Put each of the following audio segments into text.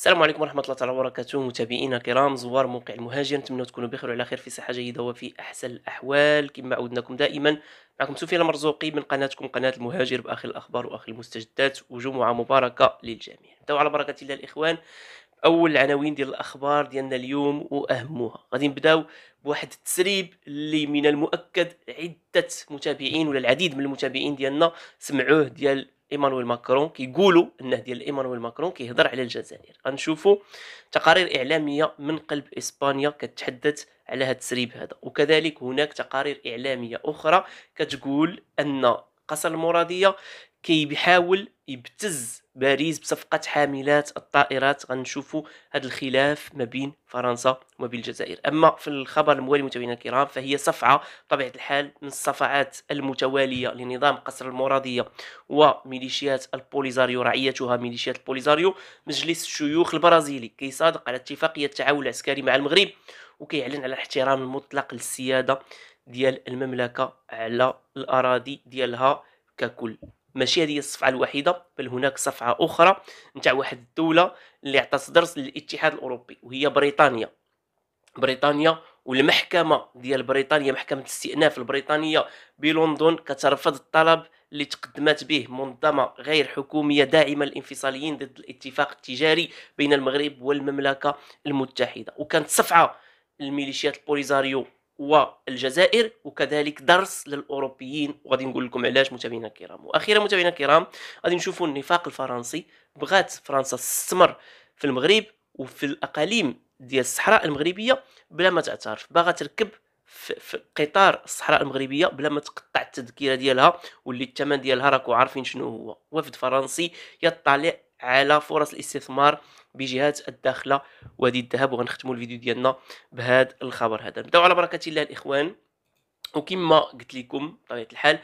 السلام عليكم ورحمه الله تعالى وبركاته متابعينا الكرام زوار موقع المهاجر نتمنى تكونوا بخير وعلى خير في صحه جيده وفي احسن الاحوال كما عودناكم دائما معكم سفيان المرزوقي من قناتكم قناه المهاجر باخر الاخبار واخر المستجدات وجمعه مباركه للجميع نبداو على بركه الله الاخوان اول العناوين ديال الاخبار ديالنا اليوم واهمها غادي نبداو بواحد التسريب اللي من المؤكد عده متابعين ولا العديد من المتابعين ديالنا سمعوه ديال ايمانويل ماكرون كيقولوا انه ديال ايمانويل ماكرون كيهضر على الجزائر غنشوفوا تقارير اعلاميه من قلب اسبانيا كتحدث على هذا التسريب هذا وكذلك هناك تقارير اعلاميه اخرى كتقول ان قصر المراديه كي يبتز باريس بصفقة حاملات الطائرات غنشوفوا هذا الخلاف ما بين فرنسا وما بين الجزائر أما في الخبر الموالي متابعينا الكرام فهي صفعة بطبيعة الحال من الصفعات المتوالية لنظام قصر المرادية وميليشيات البوليزاريو رعيتها ميليشيات البوليزاريو مجلس الشيوخ البرازيلي كيصادق على اتفاقية التعاون العسكري مع المغرب وكيعلن على الاحترام المطلق للسيادة ديال المملكة على الأراضي ديالها ككل ماشي هذه الصفعه الوحيده بل هناك صفعه اخرى نتاع واحد الدوله اللي عطات درس للاتحاد الاوروبي وهي بريطانيا بريطانيا والمحكمه ديال بريطانيا محكمه الاستئناف البريطانيه بلندن كترفض الطلب اللي تقدمت به منظمة غير حكومية داعمة للانفصاليين ضد الاتفاق التجاري بين المغرب والمملكة المتحدة وكانت صفعة الميليشيات البوليزاريو والجزائر وكذلك درس للاوروبيين وغادي نقول لكم علاش متابعينا الكرام واخيرا متابعينا الكرام غادي نشوفوا النفاق الفرنسي بغات فرنسا تستمر في المغرب وفي الاقاليم ديال الصحراء المغربيه بلا ما تعترف باغا تركب في قطار الصحراء المغربيه بلا ما تقطع التذكره ديالها واللي الثمن ديالها راكو عارفين شنو هو وفد فرنسي يطلع على فرص الاستثمار بجهات الداخله وادي الذهب وغنختموا الفيديو ديالنا بهذا الخبر هذا نبداو على بركه الله الاخوان وكما قلت لكم بطبيعه الحال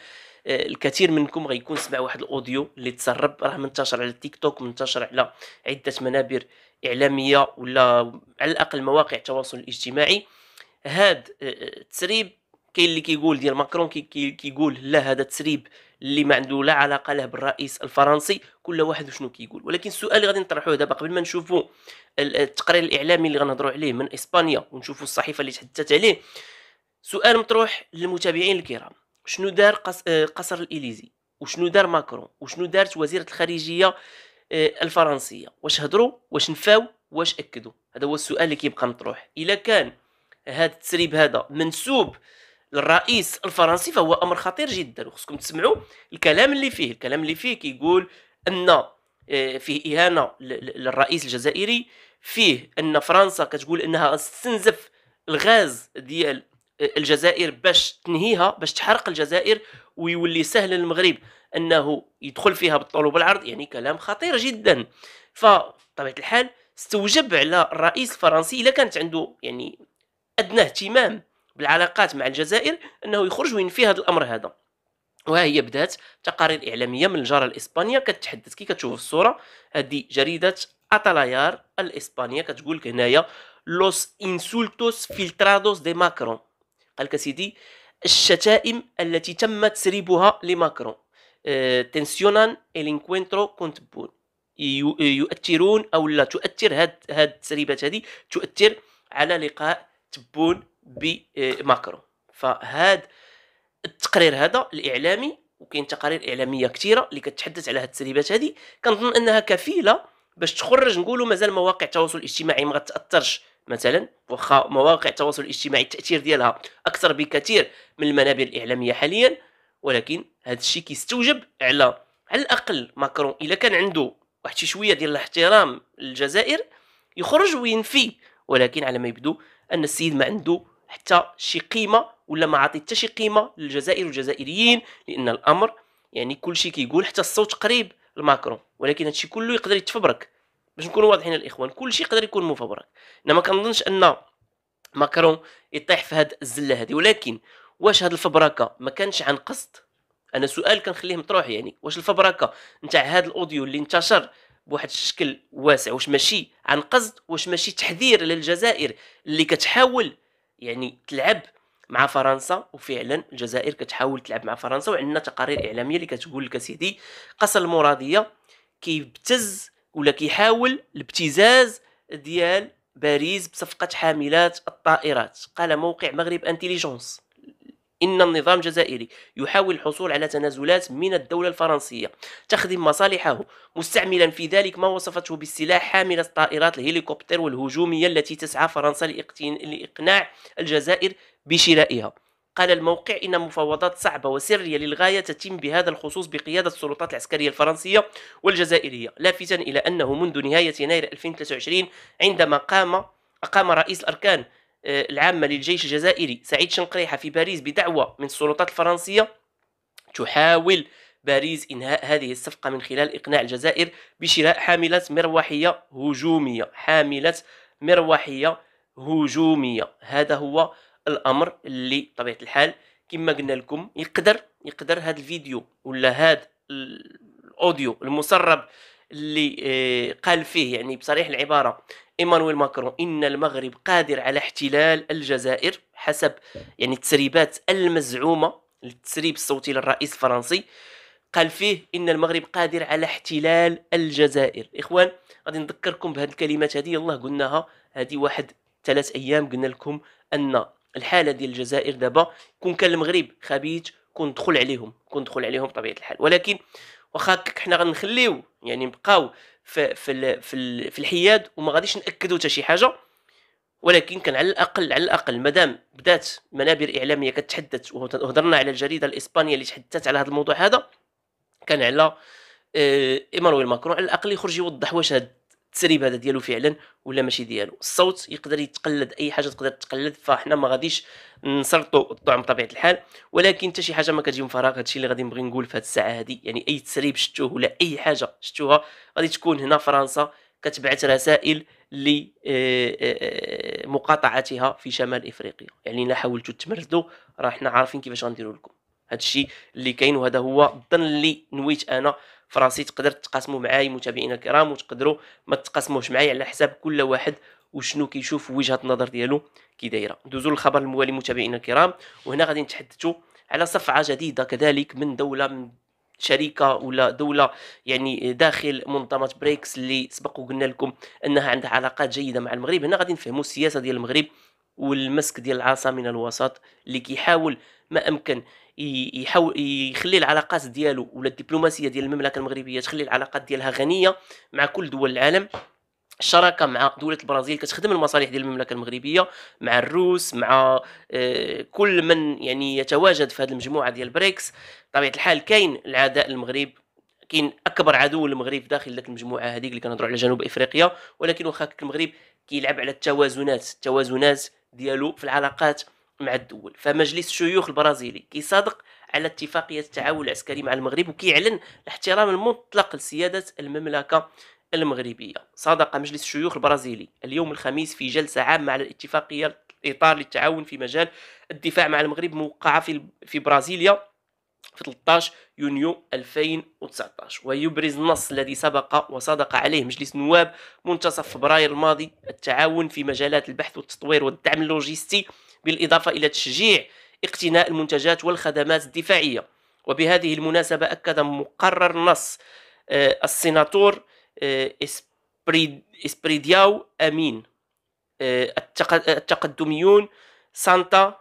آه، الكثير منكم غيكون سمع واحد الاوديو اللي تسرب راه منتشر على التيك توك منتشر على عده منابر اعلاميه ولا على الاقل مواقع التواصل الاجتماعي هاد التسريب آه، آه، كاين اللي كيقول ديال ماكرون كيقول لا هذا تسريب اللي ما عنده لا علاقه له بالرئيس الفرنسي كل واحد شنو كيقول كي ولكن السؤال اللي غادي نطرحوه دابا قبل ما نشوفوا التقرير الاعلامي اللي غنهضروا عليه من اسبانيا ونشوفوا الصحيفه اللي تحدثت عليه سؤال مطروح للمتابعين الكرام شنو دار آه، قصر الاليزي وشنو دار ماكرون وشنو دارت وزيره الخارجيه آه، الفرنسيه واش هضروا واش نفاو واش اكدوا هذا هو السؤال اللي كيبقى مطروح الا كان هذا التسريب هذا منسوب للرئيس الفرنسي فهو امر خطير جدا وخصكم تسمعوا الكلام اللي فيه الكلام اللي فيه كيقول ان آه، فيه اهانه للرئيس الجزائري فيه ان فرنسا كتقول انها تستنزف الغاز ديال آه، الجزائر باش تنهيها باش تحرق الجزائر ويولي سهل للمغرب انه يدخل فيها بالطول وبالعرض يعني كلام خطير جدا فطبيعه الحال استوجب على الرئيس الفرنسي الا كانت عنده يعني ادنى اهتمام بالعلاقات مع الجزائر انه يخرج وينفي هذا الامر هذا وها هي بدات تقارير اعلاميه من الجاره الاسبانيه كتحدث كي كتشوف الصوره هذه جريده اتالايار الاسبانيه كتقول لك هنايا لوس انسولتوس فيلترادوس دي ماكرون قال لك سيدي الشتائم التي تم تسريبها لماكرون آه، تنسيونان الانكوينترو بون يؤثرون او لا تؤثر هاد هاد التسريبات هذه تؤثر على لقاء تبون بماكرون آه، فهاد التقرير هذا الاعلامي وكاين تقارير اعلاميه كثيره اللي كتحدث على هاد التسريبات هذه كنظن انها كفيله باش تخرج نقولوا مازال مواقع التواصل الاجتماعي ما تاثرش مثلا واخا مواقع التواصل الاجتماعي التاثير ديالها اكثر بكثير من المنابر الاعلاميه حاليا ولكن هذا الشيء كيستوجب على على الاقل ماكرون الا كان عنده واحد شي شويه ديال الاحترام للجزائر يخرج وينفي ولكن على ما يبدو ان السيد ما عنده حتى شي قيمه ولا ما عطيت حتى شي قيمه للجزائر والجزائريين لان الامر يعني كل شيء كيقول حتى الصوت قريب لماكرون ولكن هادشي كله يقدر يتفبرك باش نكونوا واضحين الاخوان كل شيء يقدر يكون مفبرك انا ما كنظنش ان ماكرون يطيح في هاد الزله هذه ولكن واش هاد الفبركه ما كانش عن قصد انا سؤال كنخليه مطروح يعني واش الفبركه نتاع هاد الاوديو اللي انتشر بواحد الشكل واسع واش ماشي عن قصد واش ماشي تحذير للجزائر اللي كتحاول يعني تلعب مع فرنسا وفعلا الجزائر كتحاول تلعب مع فرنسا وعندنا تقارير اعلاميه اللي كتقول لك سيدي قصر المراديه كيبتز ولا كيحاول الابتزاز ديال باريس بصفقه حاملات الطائرات قال موقع مغرب انتيليجونس إن النظام الجزائري يحاول الحصول على تنازلات من الدولة الفرنسية تخدم مصالحه مستعملا في ذلك ما وصفته بالسلاح حامل الطائرات الهليكوبتر والهجومية التي تسعى فرنسا لإقناع الجزائر بشرائها قال الموقع إن مفاوضات صعبة وسرية للغاية تتم بهذا الخصوص بقيادة السلطات العسكرية الفرنسية والجزائرية لافتا إلى أنه منذ نهاية يناير 2023 عندما قام أقام رئيس الأركان آه، العامة للجيش الجزائري سعيد شنقريحة في باريس بدعوة من السلطات الفرنسية تحاول باريس إنهاء هذه الصفقة من خلال إقناع الجزائر بشراء حاملة مروحية هجومية حاملة مروحية هجومية هذا هو الأمر اللي بطبيعة الحال كما قلنا لكم يقدر يقدر هذا الفيديو ولا هذا الأوديو المسرب اللي آه، قال فيه يعني بصريح العبارة ايمانويل ماكرون ان المغرب قادر على احتلال الجزائر حسب يعني التسريبات المزعومه للتسريب الصوتي للرئيس الفرنسي قال فيه ان المغرب قادر على احتلال الجزائر اخوان غادي نذكركم بهذه الكلمات هذه يلاه قلناها هذه واحد ثلاث ايام قلنا لكم ان الحاله ديال الجزائر دابا كون كان المغرب خبيث كون دخل عليهم كون دخل عليهم بطبيعه الحال ولكن واخا حنا غنخليو يعني نبقاو في في في, في الحياد وما غاديش ناكدوا حتى شي حاجه ولكن كان على الاقل على الاقل مادام بدات منابر اعلاميه كتحدث وهضرنا على الجريده الاسبانيه اللي تحدثت على هذا الموضوع هذا كان على آه، ايمانويل ماكرون على الاقل يخرج يوضح واش هاد التسريب هذا ديالو فعلا ولا ماشي ديالو الصوت يقدر يتقلد اي حاجه تقدر تقلد فاحنا ما غاديش نسرطوا الطعم بطبيعه الحال ولكن حتى شي حاجه ما كتجي من فراغ هادشي اللي غادي نبغي نقول في هاد الساعه هادي يعني اي تسريب شتوه ولا اي حاجه شتوها غادي تكون هنا فرنسا كتبعث رسائل لمقاطعتها آه، آه، في شمال افريقيا يعني الا حاولتوا تمرضوا راه حنا عارفين كيفاش غنديروا لكم هادشي اللي كاين وهذا هو الظن اللي نويت انا فرنسي تقدر تقاسمو معايا متابعينا الكرام وتقدروا ما تقاسموش معايا على حساب كل واحد وشنو كيشوف وجهه النظر ديالو كي دايره ندوزو للخبر الموالي متابعينا الكرام وهنا غادي نتحدثوا على صفعه جديده كذلك من دوله من شركه ولا دوله يعني داخل منظمه بريكس اللي سبق وقلنا لكم انها عندها علاقات جيده مع المغرب هنا غادي نفهموا السياسه ديال المغرب والمسك ديال العاصمه من الوسط اللي كيحاول ما امكن يحاول يخلي العلاقات ديالو ولا الدبلوماسيه ديال المملكه المغربيه تخلي العلاقات ديالها غنيه مع كل دول العالم الشراكه مع دوله البرازيل كتخدم المصالح ديال المملكه المغربيه مع الروس مع آه، كل من يعني يتواجد في هذه المجموعه ديال بريكس طبيعه الحال كاين العداء المغرب كاين اكبر عدو للمغرب داخل ذاك المجموعه هذيك اللي كنهضروا على جنوب افريقيا ولكن واخا المغرب كيلعب على التوازنات التوازنات ديالو في العلاقات مع الدول فمجلس الشيوخ البرازيلي كيصادق على اتفاقية التعاون العسكري مع المغرب وكيعلن الاحترام المطلق لسيادة المملكة المغربية صادق مجلس الشيوخ البرازيلي اليوم الخميس في جلسة عامة على الاتفاقية الإطار للتعاون في مجال الدفاع مع المغرب موقعة في, في برازيليا في 13 يونيو 2019 ويبرز النص الذي سبق وصادق عليه مجلس النواب منتصف فبراير الماضي التعاون في مجالات البحث والتطوير والدعم اللوجستي بالإضافة إلى تشجيع اقتناء المنتجات والخدمات الدفاعية وبهذه المناسبة أكد مقرر نص آه، السيناتور آه، إسبريدياو أمين آه، التقدميون سانتا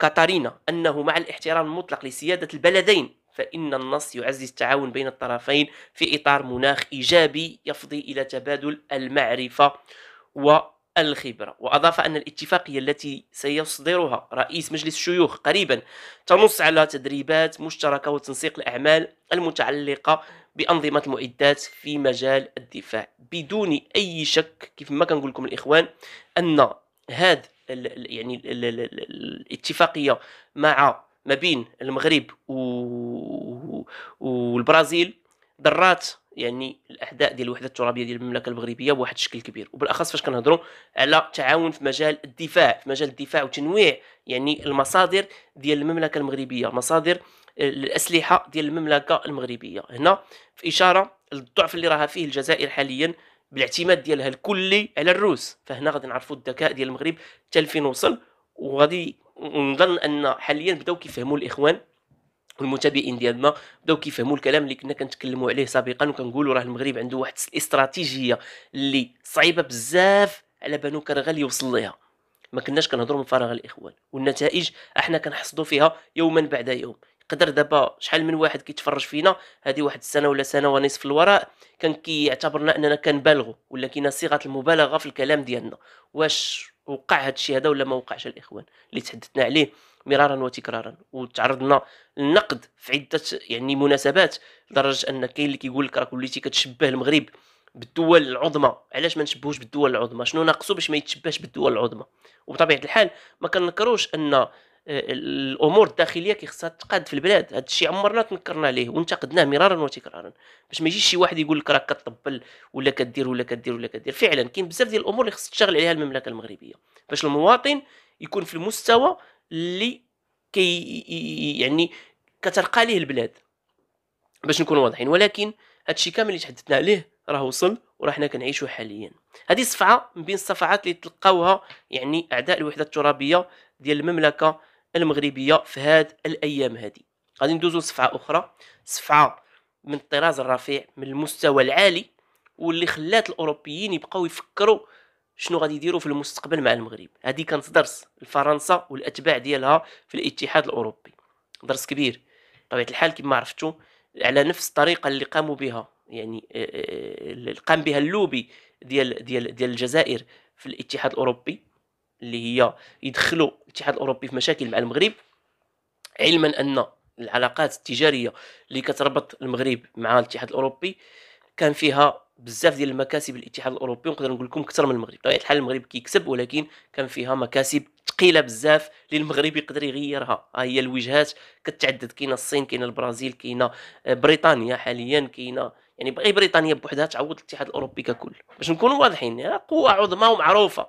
كاتارينا أنه مع الاحترام المطلق لسيادة البلدين فإن النص يعزز التعاون بين الطرفين في إطار مناخ إيجابي يفضي إلى تبادل المعرفة و الخبرة وأضاف أن الاتفاقية التي سيصدرها رئيس مجلس الشيوخ قريبا تنص على تدريبات مشتركة وتنسيق الأعمال المتعلقة بأنظمة المعدات في مجال الدفاع بدون أي شك كيف ما كنقول لكم الإخوان أن هذا يعني الاتفاقية مع ما بين المغرب والبرازيل ذرات يعني الاعداء ديال الوحده الترابيه ديال المملكه المغربيه بواحد الشكل كبير وبالاخص فاش كنهضروا على التعاون في مجال الدفاع في مجال الدفاع وتنويع يعني المصادر ديال المملكه المغربيه مصادر الاسلحه ديال المملكه المغربيه هنا في اشاره للضعف اللي راها فيه الجزائر حاليا بالاعتماد ديالها الكلي على الروس فهنا غادي نعرفوا الذكاء ديال المغرب حتى لفين وصل وغادي نظن ان حاليا بداو كيفهموا الاخوان والمتابعين ديالنا بداو كيفهموا الكلام اللي كنا كنتكلموا عليه سابقا وكنقولوا راه المغرب عنده واحد الاستراتيجيه اللي صعيبه بزاف على بانو كرغل يوصل ليها ما كناش كنهضروا من فراغ الاخوان والنتائج احنا كنحصدوا فيها يوما بعد يوم يقدر دابا شحال من واحد كيتفرج فينا هذه واحد السنه ولا سنه ونصف الوراء كان كيعتبرنا اننا كنبالغوا ولا كاينه صيغه المبالغه في الكلام ديالنا واش وقع هذا الشيء هذا ولا ما وقعش الاخوان اللي تحدثنا عليه مرارا وتكرارا وتعرضنا للنقد في عده يعني مناسبات لدرجه ان كاين اللي كيقول لك راك وليتي كتشبه المغرب بالدول العظمى علاش ما نشبهوش بالدول العظمى شنو ناقصو باش ما يتشبهش بالدول العظمى وبطبيعه الحال ما كنكروش ان آه، الامور الداخليه كيخصها تقاد في البلاد هذا الشيء عمرنا تنكرنا ليه وانتقدناه مرارا وتكرارا باش ما يجيش شي واحد يقول لك راك كطبل ولا كدير ولا كدير ولا كدير فعلا كاين بزاف ديال الامور اللي خص تشتغل عليها المملكه المغربيه باش المواطن يكون في المستوى اللي كي يعني كترقى ليه البلاد باش نكون واضحين ولكن هادشي كامل اللي تحدثنا عليه راه وصل وراه حنا كنعيشو حاليا هذه صفعه من بين الصفعات اللي تلقاوها يعني اعداء الوحده الترابيه ديال المملكه المغربيه في هاد الايام هذه غادي ندوزو لصفعه اخرى صفعه من الطراز الرفيع من المستوى العالي واللي خلات الاوروبيين يبقاو يفكروا شنو غادي يديروا في المستقبل مع المغرب هذه كانت درس لفرنسا والاتباع ديالها في الاتحاد الاوروبي درس كبير بطبيعه الحال كما عرفتوا على نفس الطريقه اللي قاموا بها يعني اللي آه، آه، آه، قام بها اللوبي ديال ديال ديال الجزائر في الاتحاد الاوروبي اللي هي يدخلوا الاتحاد الاوروبي في مشاكل مع المغرب علما ان العلاقات التجاريه اللي كتربط المغرب مع الاتحاد الاوروبي كان فيها بزاف ديال المكاسب الاتحاد الاوروبي ونقدر نقول لكم اكثر من المغرب بطبيعه الحال المغرب كيكسب ولكن كان فيها مكاسب ثقيله بزاف اللي المغرب يقدر يغيرها ها هي الوجهات كتعدد كاينه الصين كاينه البرازيل كاينه آه، بريطانيا حاليا كاينه يعني غير بريطانيا بوحدها تعوض الاتحاد الاوروبي ككل باش نكونوا واضحين يعني قوه عظمى ومعروفه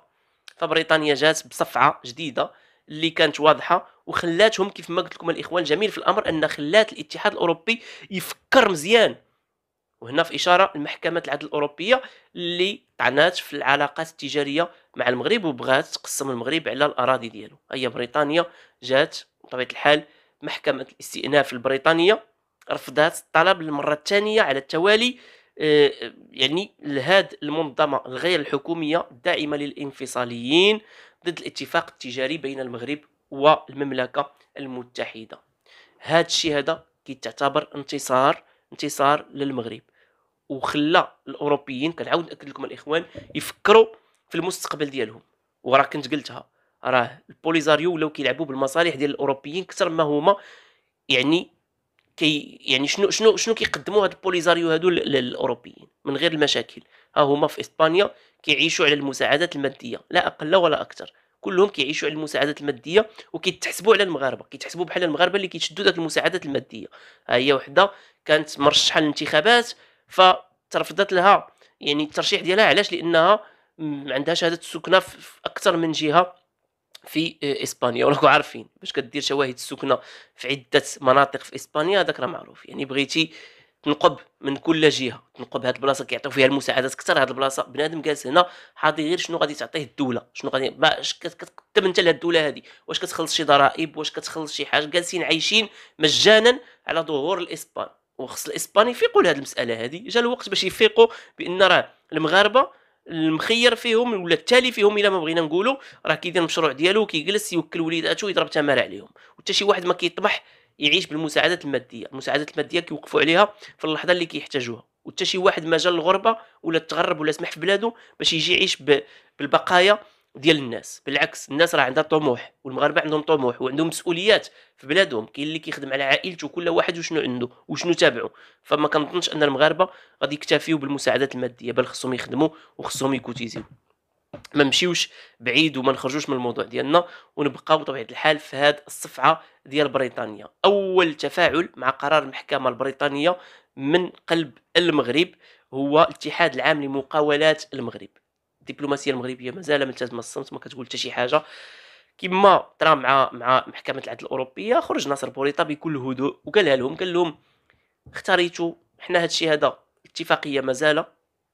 فبريطانيا جات بصفعه جديده اللي كانت واضحه وخلاتهم كيف ما قلت لكم الاخوان الجميل في الامر ان خلات الاتحاد الاوروبي يفكر مزيان وهنا في اشاره لمحكمه العدل الاوروبيه اللي طعنات في العلاقات التجاريه مع المغرب وبغات تقسم المغرب على الاراضي ديالو هي بريطانيا جات بطبيعه الحال محكمه الاستئناف البريطانيه رفضت الطلب للمره الثانيه على التوالي آه، آه، يعني لهاد المنظمة الغير الحكومية الداعمة للانفصاليين ضد الاتفاق التجاري بين المغرب والمملكة المتحدة هذا الشيء هذا كيتعتبر انتصار انتصار للمغرب وخلى الاوروبيين كنعاود ناكد لكم الاخوان يفكروا في المستقبل ديالهم وراه كنت قلتها راه البوليزاريو ولاو كيلعبوا بالمصالح ديال الاوروبيين اكثر ما هما يعني كي يعني شنو شنو شنو كيقدموا هاد البوليزاريو هادو للاوروبيين من غير المشاكل ها هما في اسبانيا كيعيشوا على المساعدات الماديه لا اقل ولا اكثر كلهم كيعيشوا على المساعدات الماديه وكيتحسبوا على المغاربه كيتحسبوا بحال المغاربه اللي كيتشدوا داك المساعدات الماديه ها هي وحده كانت مرشحه للانتخابات فترفضت لها يعني الترشيح ديالها علاش لانها عندها شهاده السكنه في اكثر من جهه في آه، اسبانيا وراكو عارفين باش كدير شواهد السكنه في عده مناطق في اسبانيا هذاك راه معروف يعني بغيتي تنقب من كل جهه تنقب هاد البلاصه كيعطيو فيها المساعدات كثر هاد البلاصه بنادم جالس هنا حاضي غير شنو غادي تعطيه الدوله شنو غادي باش كتقدم انت لهاد الدوله هادي واش كتخلص شي ضرائب واش كتخلص شي حاجه جالسين عايشين مجانا على ظهور الاسبان وخص الاسبان يفيقوا لهذه المساله هذه جا الوقت باش يفيقوا بان راه المغاربه المخير فيهم ولا التالي فيهم الا ما بغينا نقولوا راه كيدير المشروع ديالو كيجلس يوكل وليداتو يضرب تماره عليهم وحتى شي واحد ما كيطمح يعيش بالمساعدات الماديه المساعدات الماديه كيوقفوا عليها في اللحظه اللي كيحتاجوها وحتى شي واحد ما جا للغربه ولا تغرب ولا سمح في بلادو باش يجي يعيش بالبقايا ديال الناس بالعكس الناس راه عندها طموح والمغاربه عندهم طموح وعندهم مسؤوليات في بلادهم كاين اللي كيخدم على عائلته كل واحد وشنو عنده وشنو تابعه فما كنظنش ان المغاربه غادي يكتفيو بالمساعدات الماديه بل خصهم يخدموا وخصهم يكوتيزيو ما نمشيوش بعيد وما نخرجوش من الموضوع ديالنا ونبقاو بطبيعه الحال في هذه الصفعه ديال بريطانيا اول تفاعل مع قرار المحكمه البريطانيه من قلب المغرب هو الاتحاد العام لمقاولات المغرب الدبلوماسيه المغربيه مازال ملتزمه الصمت ما كتقول حتى شي حاجه كما طرا مع مع محكمه العدل الاوروبيه خرج ناصر بوريطه بكل هدوء وقالها لهم قال لهم اختاريتو حنا هادشي هذا اتفاقيه مازال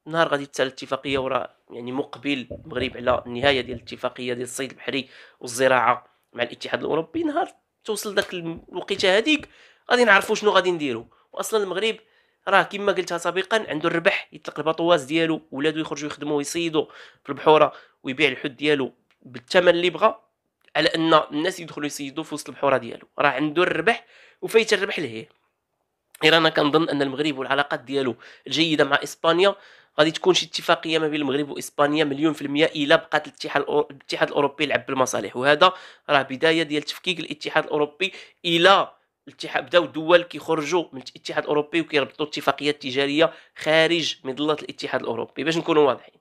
نهار غادي تسال الاتفاقيه وراه يعني مقبل المغرب على النهايه ديال الاتفاقيه ديال الصيد البحري والزراعه مع الاتحاد الاوروبي نهار توصل داك الوقيته هذيك غادي نعرفوا شنو غادي نديروا واصلا المغرب راه كما قلتها سابقا عنده الربح يطلق البطواز ديالو ولادو يخرجوا يخدموا ويصيدوا في البحوره ويبيع الحوت ديالو بالثمن اللي بغى على ان الناس يدخلوا يصيدوا في وسط البحوره ديالو راه عنده الربح وفايت الربح لهيه غير انا كنظن ان المغرب والعلاقات ديالو الجيده مع اسبانيا غادي تكون شي اتفاقيه ما بين المغرب واسبانيا مليون في المئه الا بقات الاتحاد الاتحاد الاوروبي يلعب بالمصالح وهذا راه بدايه ديال تفكيك الاتحاد الاوروبي الى الاتحاد بداو دول كيخرجوا من الاتحاد الاوروبي وكيربطوا اتفاقيات تجاريه خارج مظله الاتحاد الاوروبي باش نكونوا واضحين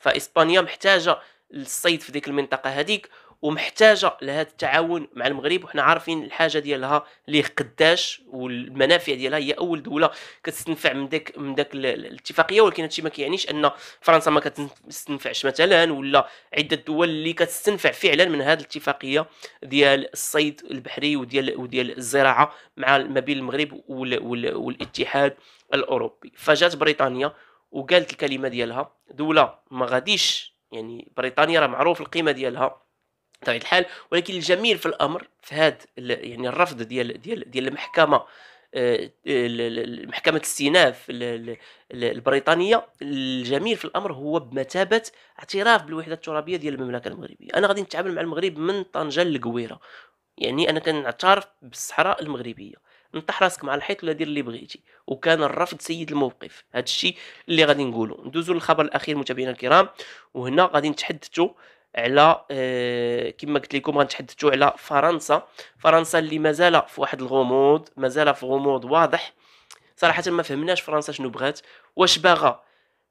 فاسبانيا محتاجه للصيد في ديك المنطقه هذيك ومحتاجه لهذا التعاون مع المغرب وحنا عارفين الحاجه ديالها ليه قداش والمنافع ديالها هي اول دوله كتستنفع من داك من داك الاتفاقيه ولكن هادشي ما كيعنيش ان فرنسا ما كتستنفعش مثلا ولا عده دول اللي كتستنفع فعلا من هذه الاتفاقيه ديال الصيد البحري وديال وديال الزراعه مع ما بين المغرب وال وال والاتحاد الاوروبي فجات بريطانيا وقالت الكلمه ديالها دوله ما غاديش يعني بريطانيا راه معروف القيمه ديالها طبيعه الحال ولكن الجميل في الامر في هذا يعني الرفض ديال ديال ديال المحكمه آه، محكمه الاستئناف البريطانيه الجميل في الامر هو بمثابه اعتراف بالوحده الترابيه ديال المملكه المغربيه انا غادي نتعامل مع المغرب من طنجه للقويره يعني انا كنعترف بالصحراء المغربيه نطح راسك مع الحيط ولا دير اللي بغيتي وكان الرفض سيد الموقف هذا الشيء اللي غادي نقوله ندوزو للخبر الاخير متابعينا الكرام وهنا غادي نتحدثوا على آه، كما قلت لكم غنتحدثوا على فرنسا فرنسا اللي مازال في واحد الغموض مازال في غموض واضح صراحه ما فهمناش فرنسا شنو بغات واش باغا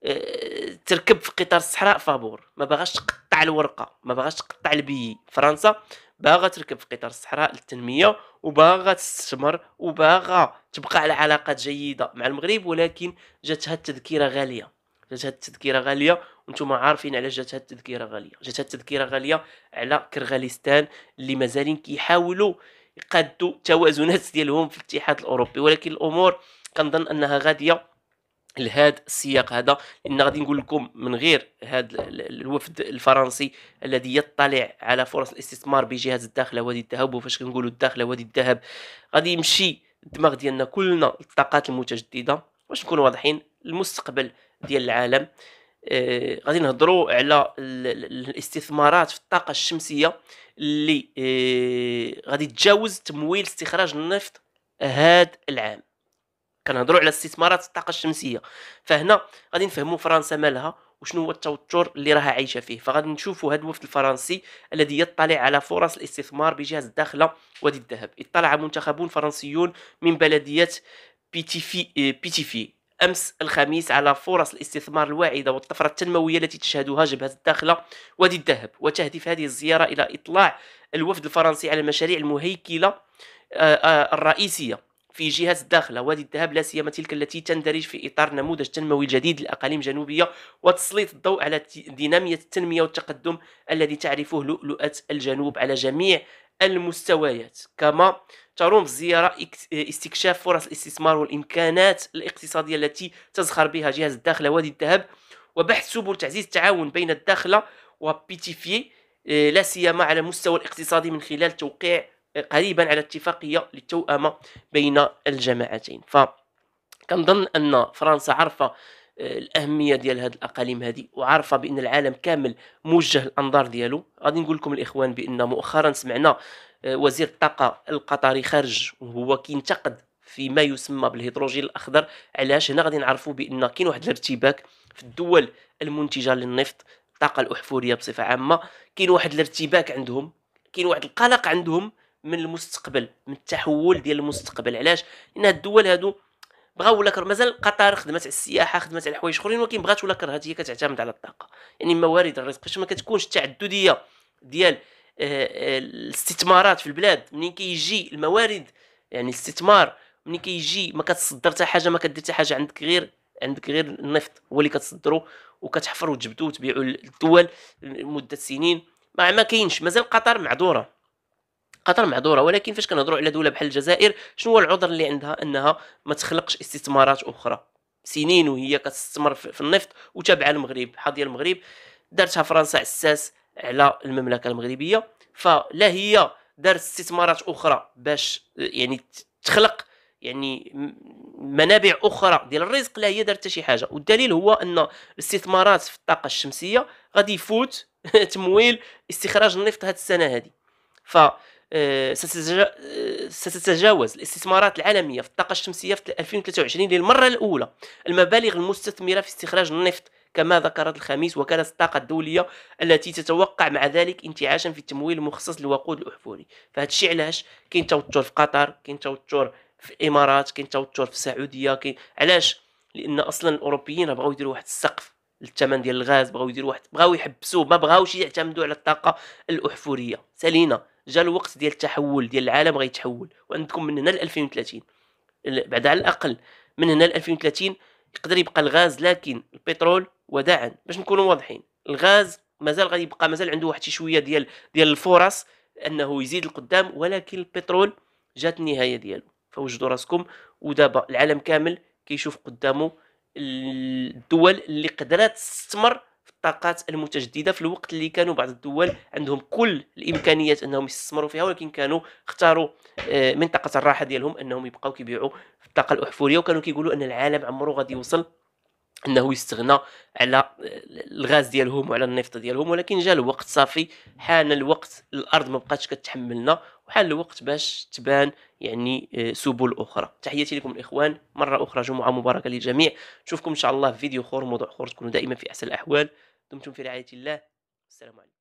آه، تركب في قطار الصحراء فابور ما باغاش تقطع الورقه ما باغاش تقطع البي فرنسا باغا تركب في قطار الصحراء للتنميه وباغا تستثمر وباغا تبقى على علاقات جيده مع المغرب ولكن جاتها التذكره غاليه جاتها التذكره غاليه وانتم عارفين علاش جات هاد التذكره غاليه جات هاد التذكره غاليه على كرغالستان اللي مازالين كيحاولوا يقادوا توازنات ديالهم في الاتحاد الاوروبي ولكن الامور كنظن انها غاديه لهذا السياق هذا لان غادي نقول لكم من غير هذا الوفد الفرنسي الذي يطلع على فرص الاستثمار بجهاز الداخله وادي الذهب وفاش كنقولوا الداخله وادي الذهب غادي يمشي الدماغ ديالنا كلنا للطاقات المتجدده باش نكونوا واضحين المستقبل ديال العالم آه، غادي نهضروا على الاستثمارات في الطاقه الشمسيه اللي آه، غادي تجاوز تمويل استخراج النفط هذا العام كنهضروا على استثمارات الطاقه الشمسيه فهنا غادي نفهموا فرنسا مالها وشنو هو التوتر اللي راها عايشه فيه فغادي نشوفوا هذا الوفد الفرنسي الذي يطلع على فرص الاستثمار بجهاز الداخله وادي الذهب اطلع منتخبون فرنسيون من بلديه بيتيفي آه، بيتيفي امس الخميس على فرص الاستثمار الواعده والطفره التنمويه التي تشهدها جبهه الداخله وادي الذهب وتهدف هذه الزياره الى اطلاع الوفد الفرنسي على المشاريع المهيكله آه، آه، الرئيسيه في جهه الداخله وادي الذهب لا سيما تلك التي تندرج في اطار نموذج تنموي جديد للاقاليم الجنوبيه وتسليط الضوء على ديناميه التنميه والتقدم الذي تعرفه لؤلؤه الجنوب على جميع المستويات كما تروم الزيارة استكشاف فرص الاستثمار والإمكانات الاقتصادية التي تزخر بها جهاز الداخلة وادي الذهب وبحث سبل تعزيز التعاون بين الداخلة آه، وبيتيفي لا سيما على المستوى الاقتصادي من خلال توقيع آه، قريبا على اتفاقية للتوأمة بين الجماعتين ف كنظن ان فرنسا عرفه الاهميه ديال هذه الاقاليم هذه وعارفه بان العالم كامل موجه الانظار ديالو غادي نقول لكم الاخوان بان مؤخرا سمعنا آه، وزير الطاقه القطري خرج وهو كينتقد في ما يسمى بالهيدروجين الاخضر علاش هنا غادي نعرفوا بان كاين واحد الارتباك في الدول المنتجه للنفط الطاقه الاحفوريه بصفه عامه كاين واحد الارتباك عندهم كاين واحد القلق عندهم من المستقبل من التحول ديال المستقبل علاش لان الدول هادو بغاو ولا كره مازال قطر خدمات على السياحه خدمات على حوايج اخرين ولكن بغات ولا كرهت هي كتعتمد على الطاقه يعني موارد الرزق باش ما كتكونش التعدديه ديال آه، آه، الاستثمارات في البلاد منين كيجي الموارد يعني الاستثمار منين كيجي ما كتصدر حتى حاجه ما كدير حتى حاجه عندك غير عندك غير النفط هو اللي كتصدرو وكتحفر وتجبدو وتبيعو للدول لمده سنين ما ما كاينش مازال قطر معذوره قطر معذوره ولكن فاش كنهضروا على دوله بحال الجزائر شنو هو العذر اللي عندها انها ما تخلقش استثمارات اخرى سنين وهي كتستثمر في النفط وتابعه المغرب حاضيه المغرب دارتها فرنسا عساس على المملكه المغربيه فلا هي دارت استثمارات اخرى باش يعني تخلق يعني منابع اخرى ديال الرزق لا هي دارت حتى شي حاجه والدليل هو ان الاستثمارات في الطاقه الشمسيه غادي يفوت تمويل استخراج النفط هذه السنه هذه ف آه، آه، ستتجاوز الاستثمارات العالمية في الطاقة الشمسية في 2023 للمرة الأولى المبالغ المستثمرة في استخراج النفط كما ذكرت الخميس وكالة الطاقة الدولية التي تتوقع مع ذلك انتعاشا في التمويل المخصص للوقود الأحفوري فهذا الشيء علاش كاين توتر في قطر كاين توتر في الإمارات كاين توتر في السعودية كاين علاش لأن أصلا الأوروبيين بغاو يديروا واحد السقف الثمن ديال الغاز بغاو يديروا واحد بغاو يحبسوه ما بغاوش يعتمدوا على الطاقة الأحفورية سالينا جا الوقت ديال التحول ديال العالم غيتحول وعندكم من هنا ل 2030 بعد على الاقل من هنا ل 2030 يقدر يبقى الغاز لكن البترول وداعا باش نكونوا واضحين الغاز مازال غادي يبقى مازال عنده واحد شي شويه ديال ديال الفرص انه يزيد القدام ولكن البترول جات النهايه ديالو فوجدوا راسكم ودابا العالم كامل كيشوف قدامه الدول اللي قدرات تستثمر الطاقات المتجدده في الوقت اللي كانوا بعض الدول عندهم كل الامكانيات انهم يستثمروا فيها ولكن كانوا اختاروا آه، منطقه الراحه ديالهم انهم يبقاو كيبيعوا في الطاقه الاحفوريه وكانوا كيقولوا ان العالم عمره غادي يوصل انه يستغنى على آه، الغاز ديالهم وعلى النفط ديالهم ولكن جاء الوقت صافي حان الوقت الارض ما بقاتش كتحملنا وحان الوقت باش تبان يعني آه، سبل اخرى تحياتي لكم الاخوان مره اخرى جمعه مباركه للجميع نشوفكم ان شاء الله في فيديو اخر موضوع اخر تكونوا دائما في احسن الاحوال دمتم في رعاية الله السلام عليكم